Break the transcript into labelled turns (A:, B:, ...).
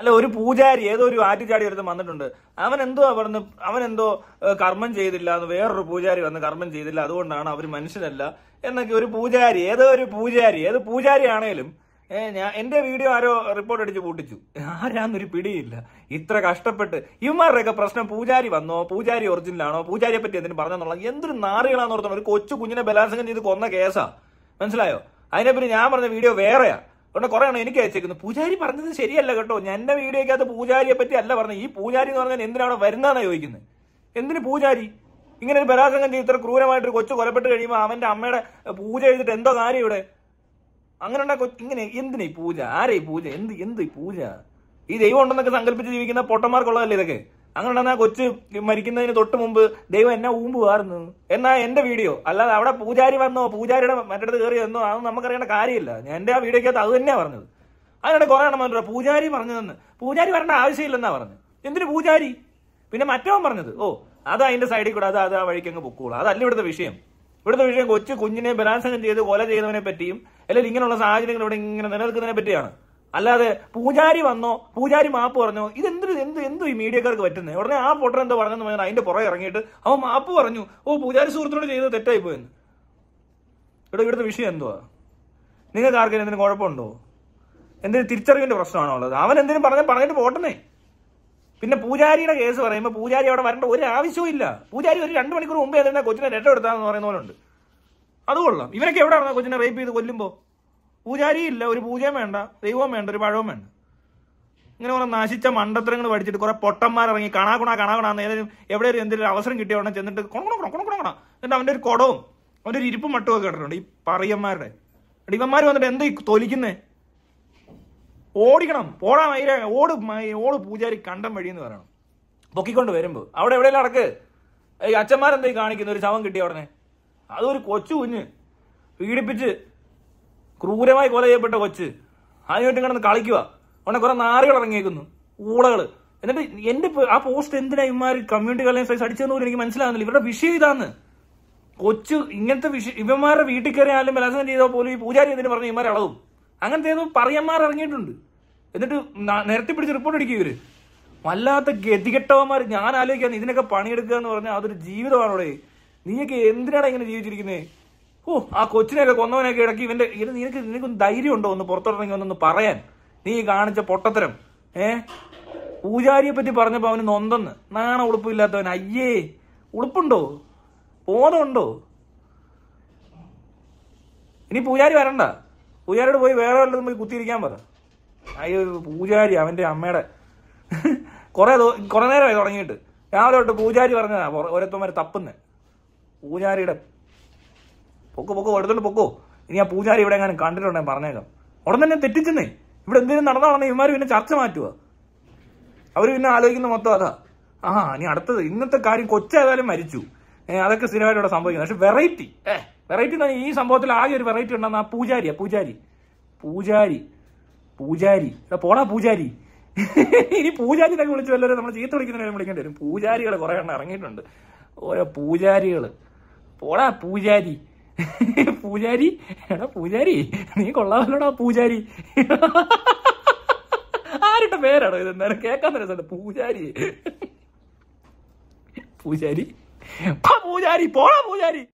A: അല്ല ഒരു പൂജാരി ഏതോ ഒരു ആറ്റുചാടി ഒരുത്തം വന്നിട്ടുണ്ട് അവൻ എന്തോ അവിടുന്ന് അവൻ എന്തോ കർമ്മം ചെയ്തില്ല എന്ന് വേറൊരു പൂജാരി വന്ന് കർമ്മം ചെയ്തില്ല അതുകൊണ്ടാണ് അവർ മനുഷ്യരല്ല എന്നൊക്കെ ഒരു പൂജാരി ഏതോ ഒരു പൂജാരി ഏത് പൂജാരി ആണേലും ഞാൻ എന്റെ വീഡിയോ ആരോ റിപ്പോർട്ട് അടിച്ച് പൂട്ടിച്ചു ആരാന്നൊരു പിടിയില്ല ഇത്ര കഷ്ടപ്പെട്ട് ഇവന്മാരുടെയൊക്കെ പ്രശ്നം പൂജാരി വന്നോ പൂജാരി ഒറിജിനലാണോ പൂജാരിയെ പറ്റി എന്തിനും പറഞ്ഞെന്നുള്ള എന്തൊരു നാറികളാണെന്ന് ഓർത്തോ ഒരു കൊച്ചു കുഞ്ഞിനെ ബലാത്സംഗം ചെയ്ത് കൊന്ന കേസാ മനസ്സിലായോ അതിനെപ്പറ്റി ഞാൻ പറഞ്ഞ വീഡിയോ വേറെയാ അതുകൊണ്ട് കുറേ ആണ് എനിക്ക് അയച്ചേക്കുന്നത് പൂജാരി പറഞ്ഞത് ശരിയല്ല കേട്ടോ ഞാൻ എന്റെ വീഡിയോക്കകത്ത് പൂജാരിയെ പറ്റി അല്ല പറഞ്ഞത് ഈ പൂജാരി എന്ന് പറഞ്ഞാൽ എന്തിനാണ് വരുന്നതെന്നാണ് ചോദിക്കുന്നത് എന്തിന് പൂജാരി ഇങ്ങനെ ഒരു ബലാത്സംഗം ചെയ്ത് ഇത്ര ക്രൂരമായിട്ട് കൊച്ചു കൊലപ്പെട്ട് കഴിയുമ്പോൾ അവന്റെ അമ്മയുടെ പൂജ എഴുതിട്ട് എന്തോ കാര്യം ഇവിടെ അങ്ങനെ ഉണ്ടാ ഇങ്ങനെ എന്തിനാ ഈ പൂജ ആരെ പൂജ എന്ത് എന്ത് പൂജ ഈ ദൈവം ഉണ്ടെന്നൊക്കെ സങ്കല്പിച്ച് ജീവിക്കുന്ന പൊട്ടന്മാർക്കുള്ളതല്ലേ ഇതൊക്കെ അങ്ങനെ ആ കൊച്ച് മരിക്കുന്നതിന് തൊട്ട് മുമ്പ് ദൈവം എന്നെ ഊമ്പ് വാർന്നു എന്നാ എന്റെ വീഡിയോ അല്ലാതെ അവിടെ പൂജാരി വന്നോ പൂജാരിയുടെ മറ്റടുത്ത് കയറി വന്നോ അതൊന്നും നമുക്കറിയേണ്ട കാര്യമില്ല ഞാൻ എന്റെ ആ വീഡിയോക്കകത്ത് അത് തന്നെയാ പറഞ്ഞത് അതിനിടെ കുറെ എണ്ണം പറഞ്ഞു പൂജാരി പറഞ്ഞതെന്ന് പൂജാരി വരേണ്ട ആവശ്യമില്ലെന്നാ പറഞ്ഞു എന്തിനു പൂജാരി പിന്നെ മറ്റവൻ പറഞ്ഞത് ഓ അത് അതിന്റെ സൈഡിൽ കൂടെ അത് അത് ആ വഴിക്ക് അങ്ങ് പൊക്കോളൂ അതല്ല ഇവിടുത്തെ വിഷയം ഇവിടുത്തെ വിഷയം കൊച്ചു കുഞ്ഞിനെ ബലാത്സംഗം ചെയ്ത് കൊല ചെയ്തവനെ പറ്റിയും അല്ലെങ്കിൽ ഇങ്ങനെയുള്ള സാഹചര്യങ്ങൾ ഇവിടെ ഇങ്ങനെ നിലനിൽക്കുന്നതിനെ പറ്റിയാണ് അല്ലാതെ പൂജാരി വന്നോ പൂജാരി മാപ്പ് പറഞ്ഞോ ഇതെന്തൊരു എന്ത് എന്തു ഈ മീഡിയക്കാർക്ക് പറ്റുന്നത് ഉടനെ ആ ഫോട്ടോ എന്തോ പറഞ്ഞെന്ന് പറഞ്ഞാൽ അതിന്റെ പുറകെ ഇറങ്ങിയിട്ട് അവൻ മാപ്പ് പറഞ്ഞു ഓ പൂജാരി സുഹൃത്തോട് ചെയ്ത് തെറ്റായി പോയെന്ന് ഇവിടെ ഇവിടുത്തെ വിഷയം എന്തുവാ നിങ്ങൾക്ക് ആർക്കും എന്തെങ്കിലും കുഴപ്പമുണ്ടോ എന്തെങ്കിലും തിരിച്ചറിവിന്റെ പ്രശ്നമാണോ ഉള്ളത് അവൻ എന്തിനും പറഞ്ഞ പറഞ്ഞിട്ട് പോട്ടനെ പിന്നെ പൂജാരിയുടെ കേസ് പറയുമ്പോൾ പൂജാരി അവിടെ വരേണ്ട ഒരു ആവശ്യവും ഇല്ല പൂജാരി ഒരു രണ്ട് മണിക്കൂർ മുമ്പേ എന്തെങ്കിലും കൊച്ചിനെ രക്ഷപ്പെടുത്താന്ന് പറയുന്ന പോലെ ഉണ്ട് അതുകൊള്ളാം ഇവരൊക്കെ എവിടെ കൊച്ചിനെ റേപ്പ് ചെയ്ത് കൊല്ലുമ്പോൾ പൂജാരിയില്ല ഒരു പൂജയും വേണ്ട ദൈവവും വേണ്ട ഒരു പഴവും വേണ്ട ഇങ്ങനെ കുറെ നശിച്ച മണ്ടത്തരങ്ങൾ പഠിച്ചിട്ട് കുറെ പൊട്ടന്മാരിറങ്ങി കണാ കുണാ കണാ കണാന്ന് ഏതെങ്കിലും എവിടെ ഒരു എന്തെങ്കിലും അവസരം കിട്ടിയ ഉടനെ ചെന്നിട്ട് കൊണക്കണം കൊണക്കണം കുണക്കണം എന്നിട്ട് അവൻ്റെ ഒരു കുടവും അവൻ്റെ ഒരു ഇരിപ്പും മട്ടും ഒക്കെ കേട്ടിട്ടുണ്ട് ഈ പറയന്മാരുടെ ഇവന്മാർ വന്നിട്ട് എന്ത് തൊലിക്കുന്നേ ഓടിക്കണം പോടാ മയിര ഓട് ഓട് പൂജാരി കണ്ടം വഴി എന്ന് പറയണം പൊക്കിക്കൊണ്ട് വരുമ്പോൾ അവിടെ എവിടെയെല്ലാം അടക്ക് ഈ അച്ഛന്മാരെന്തായി കാണിക്കുന്ന ഒരു ശവം കിട്ടിയ ഉടനെ അതൊരു കൊച്ചു കുഞ്ഞ് പീഡിപ്പിച്ച് ക്രൂരമായി കൊല ചെയ്യപ്പെട്ട കൊച്ച് അതിനോട്ട് കിടന്ന് കളിക്കുക അവിടെ കുറെ നാറികൾ ഇറങ്ങിയേക്കുന്നു ഊളകൾ എന്നിട്ട് എന്റെ ആ പോസ്റ്റ് എന്തിനാ ഇമാര് കമ്മ്യൂണിറ്റി കലയൻസ് സൈസ് അടിച്ചതെന്ന് പോലും എനിക്ക് മനസ്സിലാകുന്നില്ല ഇവരുടെ വിഷയം ഇതാന്ന് കൊച്ചു ഇങ്ങനത്തെ വിഷയം ഇവന്മാരുടെ വീട്ടിൽ കയറിയാലും ബലാസം ചെയ്തോ പോലും ഈ പൂജാരി എന്തിനു പറഞ്ഞു ഇമാരെ അളവും അങ്ങനത്തെ ഏതോ പറയന്മാർ ഇറങ്ങിയിട്ടുണ്ട് എന്നിട്ട് നിരത്തി പിടിച്ച് റിപ്പോർട്ട് അടിക്കും ഇവര് വല്ലാത്ത ഗതികെട്ടവന്മാർ ഞാൻ ആലോചിക്കാന്ന് ഇതിനൊക്കെ പണിയെടുക്കുക എന്ന് പറഞ്ഞാൽ അതൊരു അവിടെ നീയൊക്കെ എന്തിനാണ് ഇങ്ങനെ ജീവിച്ചിരിക്കുന്നത് ഓ ആ കൊച്ചിനെയൊക്കെ കൊന്നവനൊക്കെ ഇടയ്ക്ക് ഇവന്റെ ഇത് നിനക്ക് നിനക്കൊന്ന് ധൈര്യം ഉണ്ടോ ഒന്ന് പുറത്തിറങ്ങി ഒന്നൊന്ന് പറയാൻ നീ കാണിച്ച പൊട്ടത്തരം ഏ പൂജാരിയെ പറ്റി പറഞ്ഞപ്പോ അവന് നൊന്തെന്ന് നാണ ഉളുപ്പില്ലാത്തവൻ അയ്യേ ഉളുപ്പുണ്ടോ ബോധമുണ്ടോ ഇനി പൂജാരി വരണ്ട പൂജാരിയോട് പോയി വേറെ വല്ലതും പോയി കുത്തിയിരിക്കാൻ പറ അയ്യോ പൂജാരി അവന്റെ അമ്മയുടെ കൊറേ കൊറേ നേരമായി തുടങ്ങിയിട്ട് രാവിലെ തൊട്ട് പൂജാരി പറഞ്ഞതാ ഓരോരുത്തന്മാര് തപ്പുന്നേ പൂജാരിയുടെ പൊക്കോ പൊക്കോ എടുത്തോണ്ട് പൊക്കോ ഇനി ആ പൂജാരി ഇവിടെ എങ്ങനെ കണ്ടിട്ടുണ്ടെങ്കിൽ പറഞ്ഞേക്കാം ഉടൻ തന്നെ തെറ്റിച്ചെന്നേ ഇവിടെ എന്തെങ്കിലും നടന്നാണെന്ന് ഇവന്മാർ പിന്നെ ചർച്ച മാറ്റുക അവർ പിന്നെ ആലോചിക്കുന്ന മൊത്തം അതാ ആ ഇനി അടുത്തത് ഇന്നത്തെ കാര്യം കൊച്ചായതായാലും മരിച്ചു അതൊക്കെ സ്ഥിരമായിട്ട് ഇവിടെ സംഭവിക്കുന്നത് പക്ഷെ വെറൈറ്റി ഏ വെറൈറ്റി എന്ന് പറഞ്ഞാൽ ഈ സംഭവത്തിൽ ആകെ ഒരു വെറൈറ്റി ഉണ്ടെന്ന് ആ പൂജാരിയാ പൂജാരി പൂജാരി പൂജാരി എടാ പോടാ പൂജാരി ഇനി പൂജാരി തന്നെ വിളിച്ചു വല്ലവരും നമ്മൾ ചീത്ത വിളിക്കുന്നവരും വിളിക്കേണ്ടി വരും പൂജാരികൾ കുറെ എണ്ണം ഇറങ്ങിയിട്ടുണ്ട് ഓരോ പൂജാരികൾ പോടാ പൂജാരി പൂജാരി എടാ പൂജാരി നീ കൊള്ളാമല്ലോടാ പൂജാരി ആരുടെ പേരാണോ ഇതെന്താണ് കേൾക്കാൻ തന്നെ പൂജാരി പൂജാരി പൂജാരി പോടാ പൂജാരി